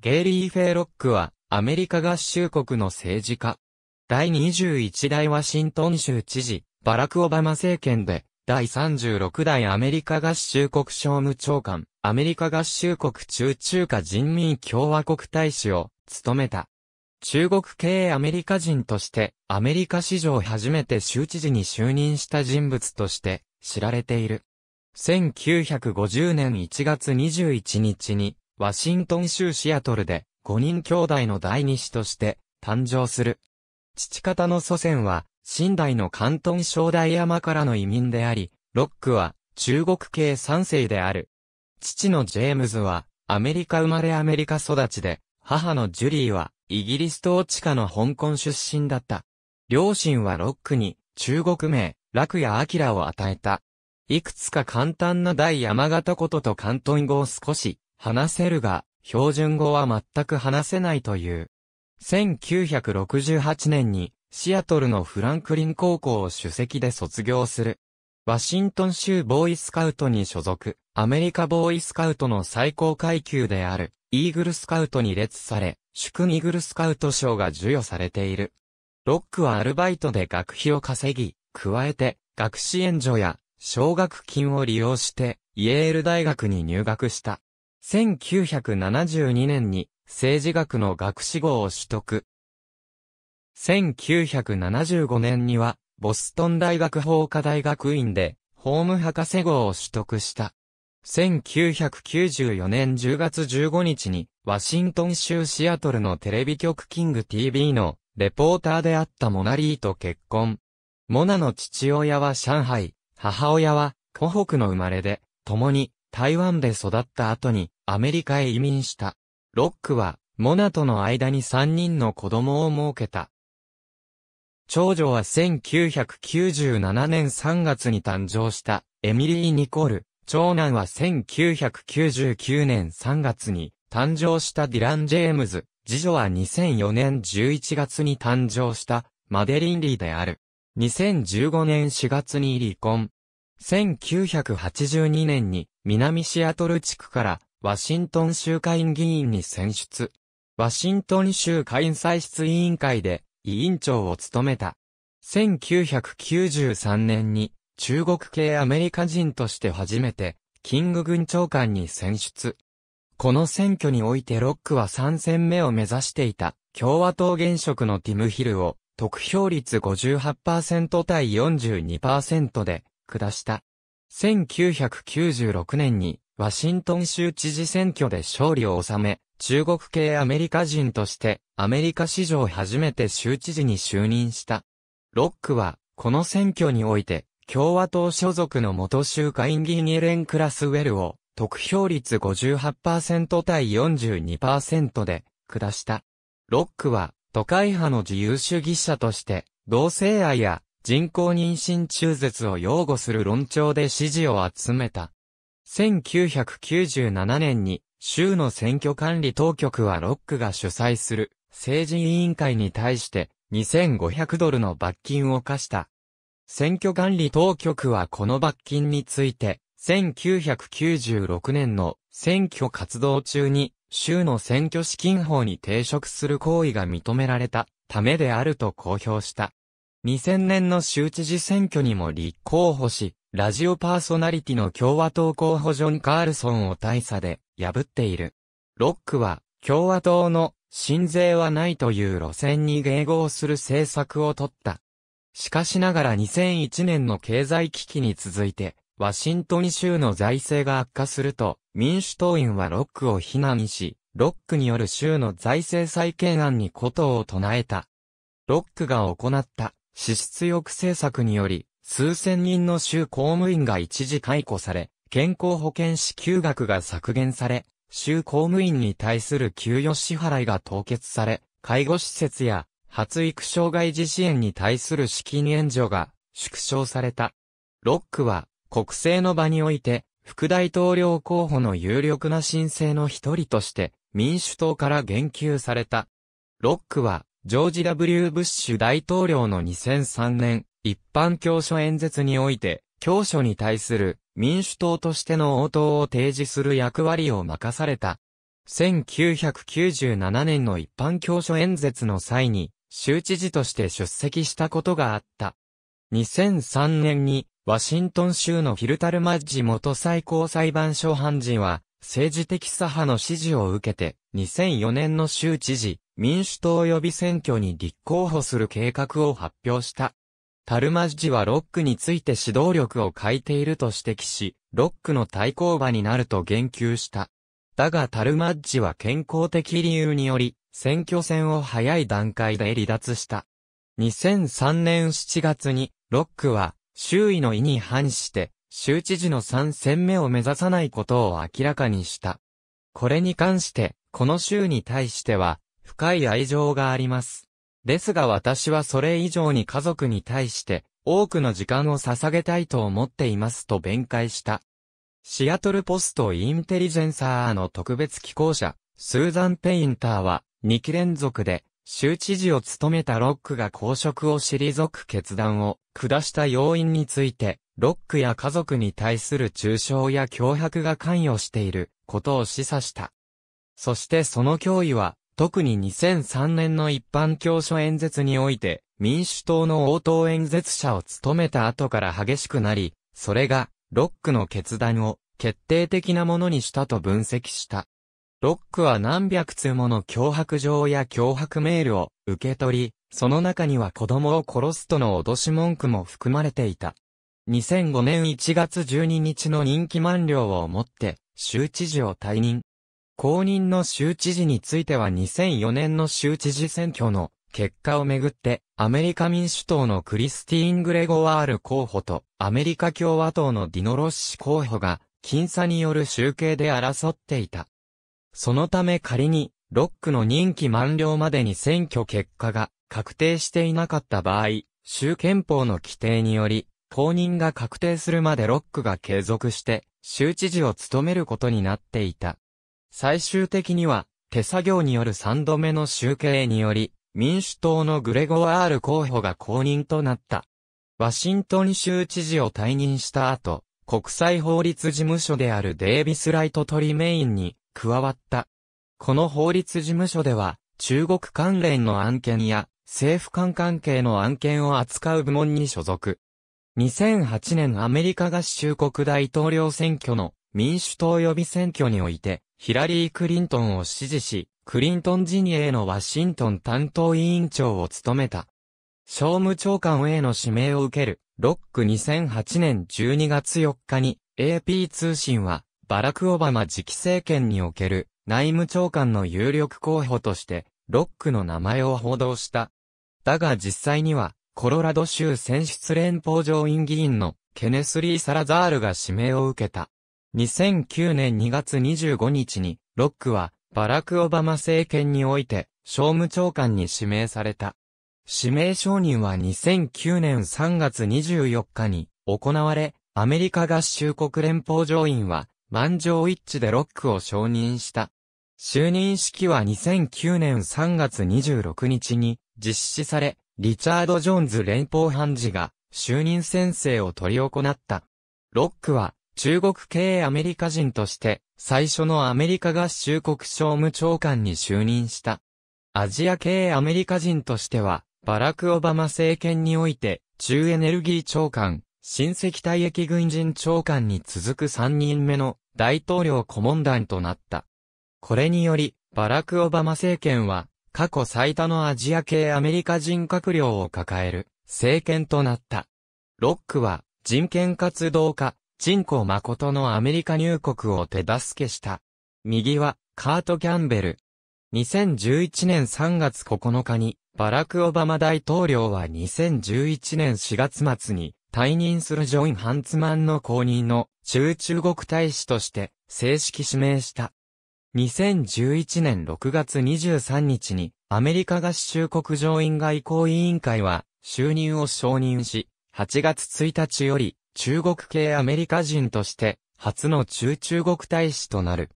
ゲイリー・フェーロックは、アメリカ合衆国の政治家。第21代ワシントン州知事、バラク・オバマ政権で、第36代アメリカ合衆国商務長官、アメリカ合衆国中中華人民共和国大使を務めた。中国系アメリカ人として、アメリカ史上初めて州知事に就任した人物として知られている。1950年1月21日にワシントン州シアトルで、5人兄弟の第二子として、誕生する。父方の祖先は、新代の関東正大山からの移民であり、ロックは、中国系三世である。父のジェームズは、アメリカ生まれアメリカ育ちで、母のジュリーは、イギリス統治下の香港出身だった。両親はロックに、中国名、楽や明を与えた。いくつか簡単な大山形ことと関東語を少し話せるが、標準語は全く話せないという。1968年に、シアトルのフランクリン高校を主席で卒業する。ワシントン州ボーイスカウトに所属、アメリカボーイスカウトの最高階級である、イーグルスカウトに列され、祝イーグルスカウト賞が授与されている。ロックはアルバイトで学費を稼ぎ、加えて、学士援助や、奨学金を利用して、イェール大学に入学した。1972年に政治学の学士号を取得。1975年には、ボストン大学法科大学院で、法務博士号を取得した。1994年10月15日に、ワシントン州シアトルのテレビ局キング TV の、レポーターであったモナリーと結婚。モナの父親は上海、母親は、湖北の生まれで、共に、台湾で育った後にアメリカへ移民した。ロックは、モナとの間に3人の子供を設けた。長女は1997年3月に誕生したエミリー・ニコル、長男は1999年3月に誕生したディラン・ジェームズ、次女は2004年11月に誕生したマデリン・リーである。2015年4月に離婚。1982年に南シアトル地区からワシントン州会議員に選出。ワシントン州会員歳出委員会で委員長を務めた。1993年に中国系アメリカ人として初めてキング軍長官に選出。この選挙においてロックは3戦目を目指していた共和党現職のティムヒルを得票率58%対42%で下した。1996年にワシントン州知事選挙で勝利を収め、中国系アメリカ人としてアメリカ史上初めて州知事に就任した。ロックは、この選挙において、共和党所属の元州下院議員エレン・クラスウェルを、得票率58%対42%で、下した。ロックは、都会派の自由主義者として、同性愛や人工妊娠中絶を擁護する論調で支持を集めた。1997年に州の選挙管理当局はロックが主催する政治委員会に対して2500ドルの罰金を課した。選挙管理当局はこの罰金について1996年の選挙活動中に州の選挙資金法に抵触する行為が認められたためであると公表した。2000年の州知事選挙にも立候補し、ラジオパーソナリティの共和党候補ジョン・カールソンを大差で破っている。ロックは共和党の新税はないという路線に迎合する政策を取った。しかしながら2001年の経済危機に続いて、ワシントン州の財政が悪化すると、民主党員はロックを非難し、ロックによる州の財政再建案にことを唱えた。ロックが行った支出抑制策により、数千人の州公務員が一時解雇され、健康保険支給額が削減され、州公務員に対する給与支払いが凍結され、介護施設や発育障害児支援に対する資金援助が縮小された。ロックは国政の場において副大統領候補の有力な申請の一人として民主党から言及された。ロックはジョージ・ W・ ブッシュ大統領の2003年、一般教書演説において、教書に対する民主党としての応答を提示する役割を任された。1997年の一般教書演説の際に、州知事として出席したことがあった。2003年に、ワシントン州のフィルタルマッジ元最高裁判所判事は、政治的左派の支持を受けて、2004年の州知事、民主党予備選挙に立候補する計画を発表した。タルマ氏はロックについて指導力を欠いていると指摘し、ロックの対抗馬になると言及した。だがタルマッジは健康的理由により、選挙戦を早い段階で離脱した。2003年7月に、ロックは、周囲の意に反して、州知事の3戦目を目指さないことを明らかにした。これに関して、この州に対しては、深い愛情があります。ですが私はそれ以上に家族に対して、多くの時間を捧げたいと思っていますと弁解した。シアトルポストインテリジェンサーの特別寄稿者、スーザン・ペインターは、2期連続で、州知事を務めたロックが公職を退く決断を下した要因について、ロックや家族に対する中傷や脅迫が関与していることを示唆した。そしてその脅威は、特に2003年の一般教書演説において、民主党の応答演説者を務めた後から激しくなり、それが、ロックの決断を、決定的なものにしたと分析した。ロックは何百通もの脅迫状や脅迫メールを受け取り、その中には子供を殺すとの脅し文句も含まれていた。2005年1月12日の任期満了をもって、州知事を退任。公認の州知事については2004年の州知事選挙の結果をめぐって、アメリカ民主党のクリスティーン・グレゴワール候補と、アメリカ共和党のディノロッシ候補が、僅差による集計で争っていた。そのため仮に、ロックの任期満了までに選挙結果が確定していなかった場合、州憲法の規定により、公認が確定するまでロックが継続して、州知事を務めることになっていた。最終的には、手作業による3度目の集計により、民主党のグレゴワール候補が公認となった。ワシントン州知事を退任した後、国際法律事務所であるデイビス・ライト・トリメインに加わった。この法律事務所では、中国関連の案件や、政府間関係の案件を扱う部門に所属。2008年アメリカ合衆国大統領選挙の民主党予備選挙において、ヒラリー・クリントンを支持し、クリントン陣営のワシントン担当委員長を務めた。商務長官への指名を受ける、ロック2008年12月4日に、AP 通信は、バラク・オバマ次期政権における内務長官の有力候補として、ロックの名前を報道した。だが実際には、コロラド州選出連邦上院議員のケネスリー・サラザールが指名を受けた。2009年2月25日に、ロックは、バラク・オバマ政権において、商務長官に指名された。指名承認は2009年3月24日に行われ、アメリカ合衆国連邦上院は、満場一致でロックを承認した。就任式は2009年3月26日に実施され、リチャード・ジョーンズ連邦判事が就任宣誓を取り行った。ロックは中国系アメリカ人として、最初のアメリカ合衆国商務長官に就任した。アジア系アメリカ人としては、バラク・オバマ政権において、中エネルギー長官、新石退役軍人長官に続く3人目の大統領顧問団となった。これにより、バラク・オバマ政権は、過去最多のアジア系アメリカ人閣僚を抱える政権となった。ロックは人権活動家、陳子誠のアメリカ入国を手助けした。右は、カート・キャンベル。2011年3月9日に、バラク・オバマ大統領は2011年4月末に、退任するジョン・ハンツマンの後任の中中国大使として正式指名した。2011年6月23日にアメリカ合衆国上院外交委員会は就任を承認し、8月1日より中国系アメリカ人として、初の中中国大使となる。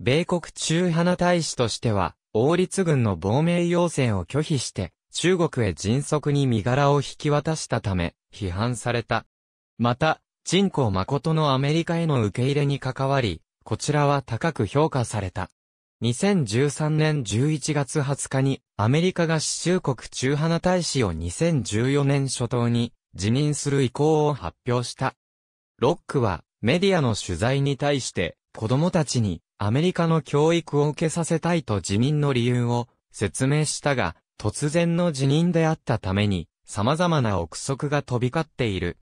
米国中花大使としては、王立軍の亡命要請を拒否して、中国へ迅速に身柄を引き渡したため、批判された。また、人口誠のアメリカへの受け入れに関わり、こちらは高く評価された。2013年11月20日に、アメリカが市中国中花大使を2014年初頭に、辞任する意向を発表した。ロックはメディアの取材に対して子供たちにアメリカの教育を受けさせたいと辞任の理由を説明したが、突然の辞任であったために様々な憶測が飛び交っている。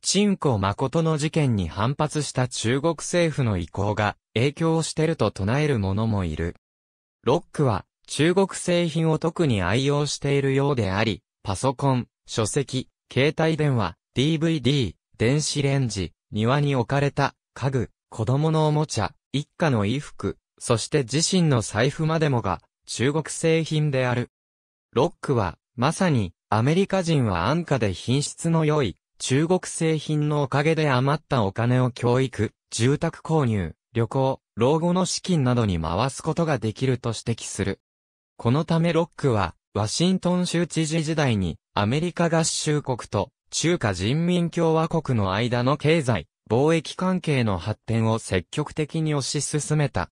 チンコ誠の事件に反発した中国政府の意向が影響してると唱える者もいる。ロックは中国製品を特に愛用しているようであり、パソコン、書籍、携帯電話、DVD、電子レンジ、庭に置かれた、家具、子供のおもちゃ、一家の衣服、そして自身の財布までもが、中国製品である。ロックは、まさに、アメリカ人は安価で品質の良い、中国製品のおかげで余ったお金を教育、住宅購入、旅行、老後の資金などに回すことができると指摘する。このためロックは、ワシントン州知事時代に、アメリカ合衆国と中華人民共和国の間の経済、貿易関係の発展を積極的に推し進めた。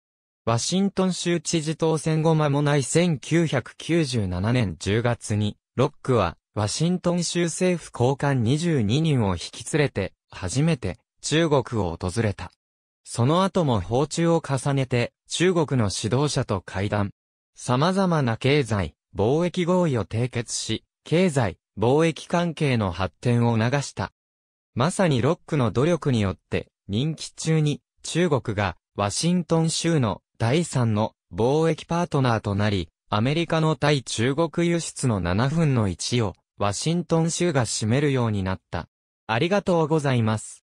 ワシントン州知事当選後間もない1997年10月に、ロックは、ワシントン州政府高官22人を引き連れて、初めて、中国を訪れた。その後も訪中を重ねて、中国の指導者と会談。様々な経済、貿易合意を締結し、経済、貿易関係の発展を促した。まさにロックの努力によって、任期中に中国がワシントン州の第3の貿易パートナーとなり、アメリカの対中国輸出の7分の1をワシントン州が占めるようになった。ありがとうございます。